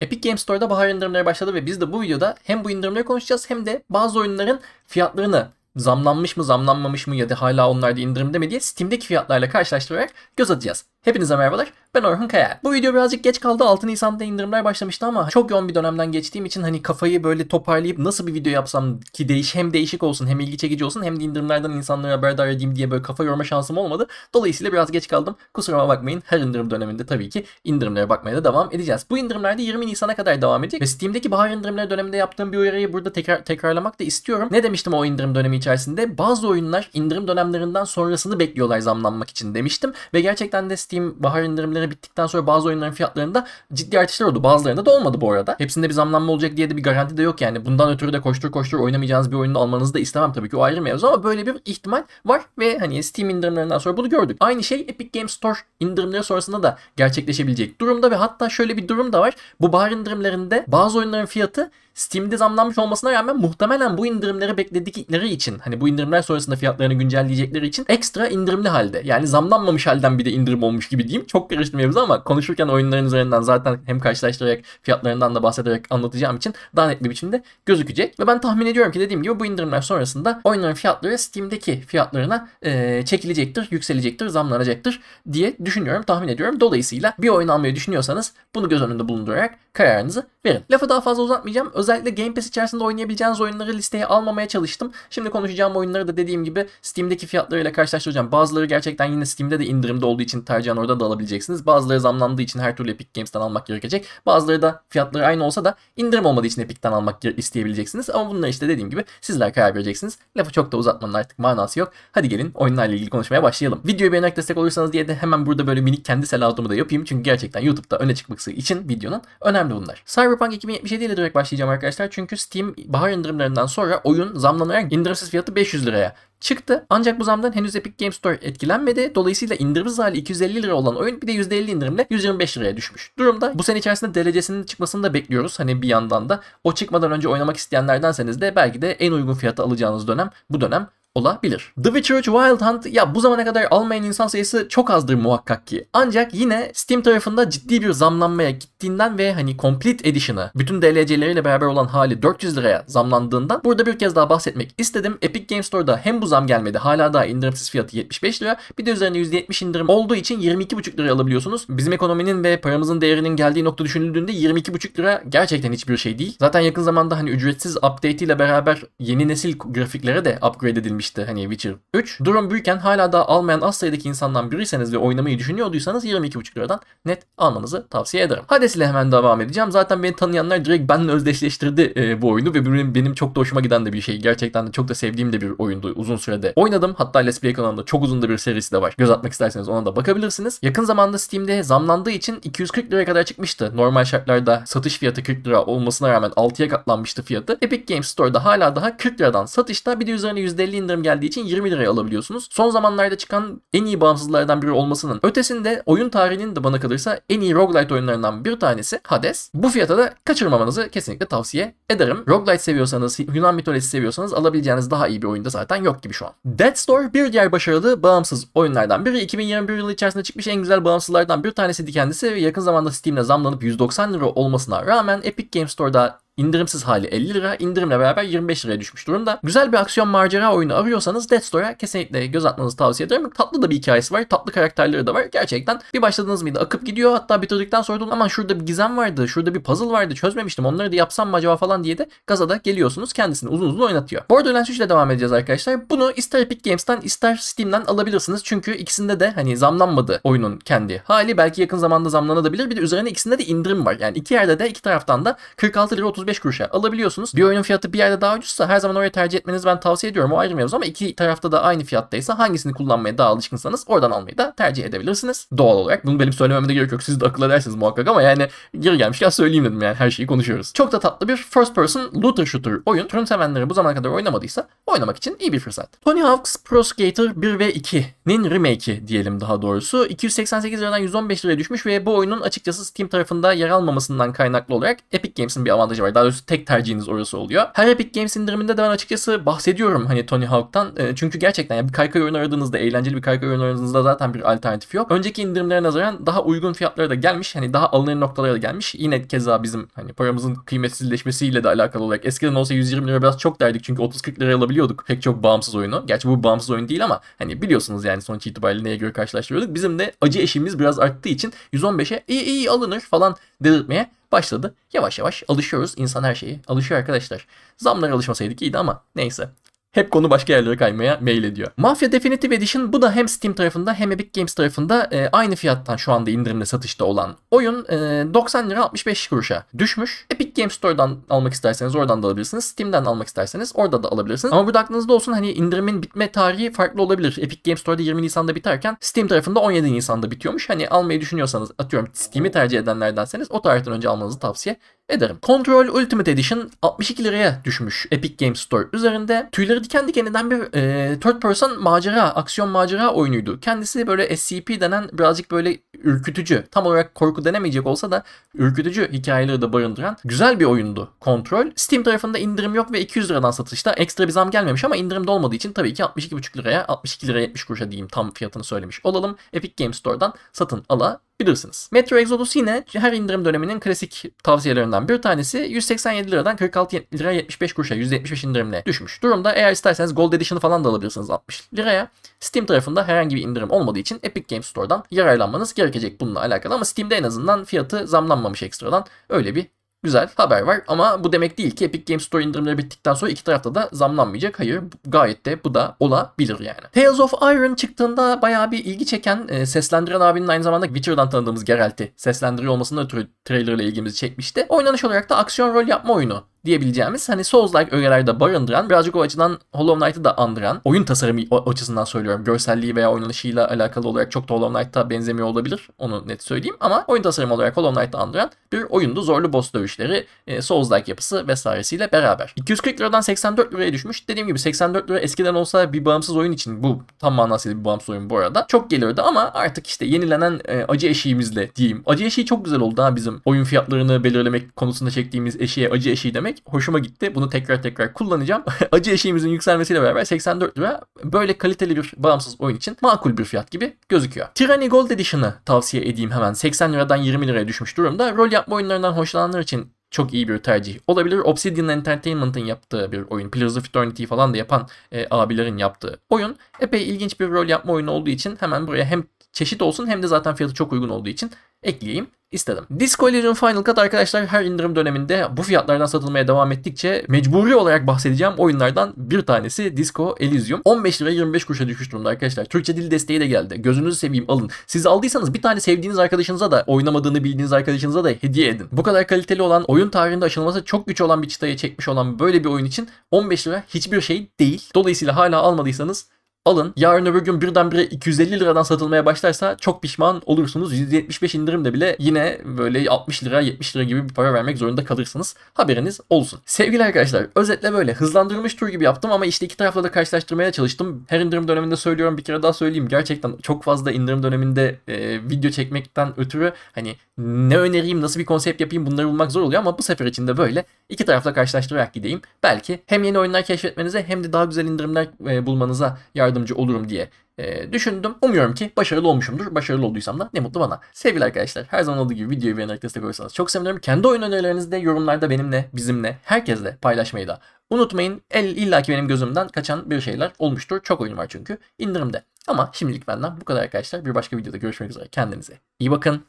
Epic Games Store'da bahar indirimleri başladı ve biz de bu videoda hem bu indirimleri konuşacağız hem de bazı oyunların fiyatlarını zamlanmış mı zamlanmamış mı ya da hala onlarda indirimde mi diye Steam'deki fiyatlarla karşılaştırarak göz atacağız. Hepinize merhabalar. Ben Orhun Kaya. Bu video birazcık geç kaldı. 6 Nisan'da indirimler başlamıştı ama çok yoğun bir dönemden geçtiğim için hani kafayı böyle toparlayıp nasıl bir video yapsam ki değiş hem değişik olsun hem ilgi çekici olsun hem de indirimlerden insanları haberdar edeyim diye böyle kafa yorma şansım olmadı. Dolayısıyla biraz geç kaldım. Kusuruma bakmayın. Her indirim döneminde tabii ki indirimlere bakmaya da devam edeceğiz. Bu indirimlerde 20 Nisan'a kadar devam edecek ve Steam'deki bahar indirimleri döneminde yaptığım bir uyarıyı burada tekrar tekrarlamak da istiyorum. Ne demiştim o indirim dönemi içerisinde? Bazı oyunlar indirim dönemlerinden sonrasını bekliyorlar zamlanmak için demiştim ve gerçekten de Steam bahsettiğim bahar indirimleri bittikten sonra bazı oyunların fiyatlarında ciddi artışlar oldu. Bazılarında da olmadı bu arada. Hepsinde bir zamlanma olacak diye de bir garanti de yok yani. Bundan ötürü de koştur koştur oynamayacağınız bir oyunu almanızı da istemem tabii ki o ayrı mevzu ama böyle bir ihtimal var ve hani Steam indirimlerinden sonra bunu gördük. Aynı şey Epic Games Store indirimleri sonrasında da gerçekleşebilecek durumda ve hatta şöyle bir durum da var. Bu bahar indirimlerinde bazı oyunların fiyatı Steam'de zamlanmış olmasına rağmen muhtemelen bu indirimleri bekledikleri için hani bu indirimler sonrasında fiyatlarını güncelleyecekleri için ekstra indirimli halde. Yani zamlanmamış halden bir de indirim olmuş gibi diyeyim. Çok karıştı mevzu ama konuşurken oyunların üzerinden zaten hem karşılaştırarak fiyatlarından da bahsederek anlatacağım için daha net bir biçimde gözükecek. Ve ben tahmin ediyorum ki dediğim gibi bu indirimler sonrasında oyunların fiyatları Steam'deki fiyatlarına e, çekilecektir, yükselecektir, zamlanacaktır diye düşünüyorum, tahmin ediyorum. Dolayısıyla bir oyun almayı düşünüyorsanız bunu göz önünde bulundurarak kararınızı verin. Lafı daha fazla uzatmayacağım. Özellikle Özellikle Game Pass içerisinde oynayabileceğiniz oyunları listeye almamaya çalıştım. Şimdi konuşacağım oyunları da dediğim gibi Steam'deki fiyatlarıyla karşılaştıracağım. Bazıları gerçekten yine Steam'de de indirimde olduğu için tercihen orada da alabileceksiniz. Bazıları zamlandığı için her türlü Epic Games'ten almak gerekecek. Bazıları da fiyatları aynı olsa da indirim olmadığı için Epic'ten almak isteyebileceksiniz. Ama bunlar işte dediğim gibi sizler karar vereceksiniz. Lafı çok da uzatmanın artık manası yok. Hadi gelin oyunlarla ilgili konuşmaya başlayalım. Videoyu beğenerek destek olursanız diye de hemen burada böyle minik kendi selamımı da yapayım. Çünkü gerçekten YouTube'da öne çıkması için videonun önemli bunlar. Cyberpunk 2077 ile direkt başlayacağım arkadaşlar. Çünkü Steam bahar indirimlerinden sonra oyun zamlanarak indirimsiz fiyatı 500 liraya çıktı. Ancak bu zamdan henüz Epic Games Store etkilenmedi. Dolayısıyla indirimsiz hali 250 lira olan oyun bir de %50 indirimle 125 liraya düşmüş. Durumda bu sene içerisinde derecesinin çıkmasını da bekliyoruz. Hani bir yandan da o çıkmadan önce oynamak isteyenlerdenseniz de belki de en uygun fiyata alacağınız dönem bu dönem olabilir. The Witcher 3 Wild Hunt ya bu zamana kadar almayan insan sayısı çok azdır muhakkak ki. Ancak yine Steam tarafında ciddi bir zamlanmaya gittiğinden ve hani Complete Edition'ı bütün DLC'leriyle beraber olan hali 400 liraya zamlandığından burada bir kez daha bahsetmek istedim. Epic Games Store'da hem bu zam gelmedi hala daha indirimsiz fiyatı 75 lira bir de üzerine %70 indirim olduğu için 22,5 liraya alabiliyorsunuz. Bizim ekonominin ve paramızın değerinin geldiği nokta düşünüldüğünde 22,5 lira gerçekten hiçbir şey değil. Zaten yakın zamanda hani ücretsiz update ile beraber yeni nesil grafiklere de upgrade edilmiş işte hani Witcher 3. Durum büyükken hala daha almayan az sayıdaki insandan biriyseniz ve oynamayı düşünüyorduysanız 22,5 liradan net almanızı tavsiye ederim. Hades ile hemen devam edeceğim. Zaten beni tanıyanlar direkt benimle özdeşleştirdi e, bu oyunu ve benim, benim çok da hoşuma giden de bir şey. Gerçekten de çok da sevdiğim de bir oyundu uzun sürede. Oynadım. Hatta Let's Play kanalında çok uzun da bir serisi de var. Göz atmak isterseniz ona da bakabilirsiniz. Yakın zamanda Steam'de zamlandığı için 240 liraya kadar çıkmıştı. Normal şartlarda satış fiyatı 40 lira olmasına rağmen 6'ya katlanmıştı fiyatı. Epic Games Store'da hala daha 40 liradan satışta bir de üzerine %50 indirim indirim geldiği için 20 liraya alabiliyorsunuz. Son zamanlarda çıkan en iyi bağımsızlardan biri olmasının ötesinde oyun tarihinin de bana kalırsa en iyi roguelite oyunlarından bir tanesi Hades. Bu fiyata da kaçırmamanızı kesinlikle tavsiye ederim. Roguelite seviyorsanız, Yunan mitolojisi seviyorsanız alabileceğiniz daha iyi bir oyunda zaten yok gibi şu an. Dead Store bir diğer başarılı bağımsız oyunlardan biri. 2021 yılı içerisinde çıkmış en güzel bağımsızlardan bir tanesiydi kendisi ve yakın zamanda Steam'de zamlanıp 190 lira olmasına rağmen Epic Games Store'da İndirimsiz hali 50 lira, indirimle beraber 25 liraya düşmüş durumda. Güzel bir aksiyon macera oyunu arıyorsanız Death Store'a kesinlikle göz atmanızı tavsiye ederim. Tatlı da bir hikayesi var, tatlı karakterleri de var. Gerçekten bir başladınız mıydı akıp gidiyor. Hatta bitirdikten sonra da aman şurada bir gizem vardı, şurada bir puzzle vardı çözmemiştim onları da yapsam mı acaba falan diye de gazada geliyorsunuz. Kendisini uzun uzun oynatıyor. Borderlands 3 ile devam edeceğiz arkadaşlar. Bunu ister Epic Games'ten ister Steam'den alabilirsiniz. Çünkü ikisinde de hani zamlanmadı oyunun kendi hali. Belki yakın zamanda zamlanabilir. Bir de üzerine ikisinde de indirim var. Yani iki yerde de iki taraftan da 46 lira 30 35 kuruşa alabiliyorsunuz. Bir oyunun fiyatı bir yerde daha ucuzsa her zaman oraya tercih etmenizi ben tavsiye ediyorum. O ayrı mevzu ama iki tarafta da aynı fiyattaysa hangisini kullanmaya daha alışkınsanız oradan almayı da tercih edebilirsiniz. Doğal olarak bunu benim söylememe de gerek yok. Siz de akıl edersiniz muhakkak ama yani geri gelmişken söyleyeyim dedim yani her şeyi konuşuyoruz. Çok da tatlı bir first person looter shooter oyun. Turun sevenleri bu zamana kadar oynamadıysa oynamak için iyi bir fırsat. Tony Hawk's Pro Skater 1 ve 2'nin remake'i diyelim daha doğrusu. 288 liradan 115 liraya düşmüş ve bu oyunun açıkçası Steam tarafında yer almamasından kaynaklı olarak Epic Games'in bir avantajı var. Daha doğrusu tek tercihiniz orası oluyor. Her Epic Games indiriminde de ben açıkçası bahsediyorum hani Tony Hawk'tan. Ee, çünkü gerçekten yani bir kaykay oyunu aradığınızda, eğlenceli bir kaykay oyunu aradığınızda zaten bir alternatif yok. Önceki indirimlere nazaran daha uygun fiyatlara da gelmiş. Hani daha alınır noktalara da gelmiş. Yine keza bizim hani paramızın kıymetsizleşmesiyle de alakalı olarak. Eskiden olsa 120 lira biraz çok derdik çünkü 30-40 liraya alabilir karşılaştırabiliyorduk pek çok bağımsız oyunu. Gerçi bu bağımsız oyun değil ama hani biliyorsunuz yani sonuç itibariyle neye göre karşılaştırıyorduk. Bizim de acı eşimiz biraz arttığı için 115'e iyi iyi alınır falan dedirtmeye başladı. Yavaş yavaş alışıyoruz. İnsan her şeyi alışıyor arkadaşlar. Zamlara alışmasaydık iyiydi ama neyse. Hep konu başka yerlere kaymaya mail ediyor. Mafia Definitive Edition bu da hem Steam tarafında hem Epic Games tarafında e, aynı fiyattan şu anda indirimde satışta olan oyun e, 90 lira 65 kuruşa düşmüş. Epic Games Store'dan almak isterseniz oradan da alabilirsiniz. Steam'den almak isterseniz orada da alabilirsiniz. Ama burada aklınızda olsun hani indirimin bitme tarihi farklı olabilir. Epic Games Store'da 20 Nisan'da biterken Steam tarafında 17 Nisan'da bitiyormuş. Hani almayı düşünüyorsanız atıyorum Steam'i tercih edenlerdenseniz o tarihten önce almanızı tavsiye ederim. Control Ultimate Edition 62 liraya düşmüş Epic Games Store üzerinde. Tüyleri diken diken eden bir e, third person macera, aksiyon macera oyunuydu. Kendisi böyle SCP denen birazcık böyle ürkütücü, tam olarak korku denemeyecek olsa da ürkütücü hikayeleri de barındıran güzel bir oyundu Control. Steam tarafında indirim yok ve 200 liradan satışta ekstra bir zam gelmemiş ama indirimde olmadığı için tabii ki 62,5 liraya 62 liraya 70 kuruşa diyeyim tam fiyatını söylemiş olalım. Epic Games Store'dan satın ala bilirsiniz. Metro Exodus yine her indirim döneminin klasik tavsiyelerinden bir tanesi 187 liradan 46 lira 75 kuruşa %75 indirimle düşmüş. Durumda eğer isterseniz Gold Edition'ı falan da alabilirsiniz 60 liraya. Steam tarafında herhangi bir indirim olmadığı için Epic Games Store'dan yararlanmanız gerekecek bununla alakalı ama Steam'de en azından fiyatı zamlanmamış ekstradan öyle bir Güzel haber var ama bu demek değil ki Epic Games Store indirimleri bittikten sonra iki tarafta da zamlanmayacak. Hayır gayet de bu da olabilir yani. Tales of Iron çıktığında bayağı bir ilgi çeken e, seslendiren abinin aynı zamanda Witcher'dan tanıdığımız Geralt'i seslendiriyor olmasından ötürü trailer ile ilgimizi çekmişti. Oynanış olarak da aksiyon rol yapma oyunu diyebileceğimiz hani Souls-like ögelerde barındıran birazcık o açıdan Hollow Knight'ı da andıran oyun tasarımı açısından söylüyorum. Görselliği veya oynanışıyla alakalı olarak çok da Hollow Knight'a benzemiyor olabilir. Onu net söyleyeyim ama oyun tasarımı olarak Hollow Knight'ı andıran bir oyundu. Zorlu boss dövüşleri, e, Souls-like yapısı vesairesiyle beraber. 240 liradan 84 liraya düşmüş. Dediğim gibi 84 lira eskiden olsa bir bağımsız oyun için bu tam manasıyla bir bağımsız oyun bu arada. Çok gelirdi ama artık işte yenilenen e, acı eşiğimizle diyeyim. Acı eşiği çok güzel oldu ha bizim oyun fiyatlarını belirlemek konusunda çektiğimiz eşiğe acı eşiği demek vermek hoşuma gitti. Bunu tekrar tekrar kullanacağım. Acı eşiğimizin yükselmesiyle beraber 84 lira böyle kaliteli bir bağımsız oyun için makul bir fiyat gibi gözüküyor. Tyranny Gold Edition'ı tavsiye edeyim hemen. 80 liradan 20 liraya düşmüş durumda. Rol yapma oyunlarından hoşlananlar için çok iyi bir tercih olabilir. Obsidian Entertainment'ın yaptığı bir oyun. Pillars of Eternity falan da yapan e, abilerin yaptığı oyun. Epey ilginç bir rol yapma oyunu olduğu için hemen buraya hem çeşit olsun hem de zaten fiyatı çok uygun olduğu için ekleyeyim istedim. Disco Elysium Final Cut arkadaşlar her indirim döneminde bu fiyatlardan satılmaya devam ettikçe mecburi olarak bahsedeceğim oyunlardan bir tanesi Disco Elysium. 15 lira 25 kuruşa düşmüş durumda arkadaşlar. Türkçe dil desteği de geldi. Gözünüzü seveyim alın. Siz aldıysanız bir tane sevdiğiniz arkadaşınıza da oynamadığını bildiğiniz arkadaşınıza da hediye edin. Bu kadar kaliteli olan oyun tarihinde aşılması çok güç olan bir çıtaya çekmiş olan böyle bir oyun için 15 lira hiçbir şey değil. Dolayısıyla hala almadıysanız alın. Yarın öbür gün birdenbire 250 liradan satılmaya başlarsa çok pişman olursunuz. %75 indirimde bile yine böyle 60 lira 70 lira gibi bir para vermek zorunda kalırsınız. Haberiniz olsun. Sevgili arkadaşlar özetle böyle hızlandırılmış tur gibi yaptım ama işte iki tarafla da karşılaştırmaya çalıştım. Her indirim döneminde söylüyorum bir kere daha söyleyeyim. Gerçekten çok fazla indirim döneminde e, video çekmekten ötürü hani ne önereyim nasıl bir konsept yapayım bunları bulmak zor oluyor ama bu sefer için de böyle iki tarafla karşılaştırarak gideyim. Belki hem yeni oyunlar keşfetmenize hem de daha güzel indirimler e, bulmanıza yardım yardımcı olurum diye e, düşündüm. Umuyorum ki başarılı olmuşumdur. Başarılı olduysam da ne mutlu bana. Sevgili arkadaşlar her zaman olduğu gibi videoyu beğenerek destek olursanız çok sevinirim. Kendi oyun önerilerinizi de yorumlarda benimle, bizimle, herkesle paylaşmayı da unutmayın. El, İlla ki benim gözümden kaçan bir şeyler olmuştur. Çok oyun var çünkü indirimde. Ama şimdilik benden bu kadar arkadaşlar. Bir başka videoda görüşmek üzere. Kendinize iyi bakın.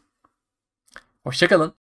Hoşçakalın.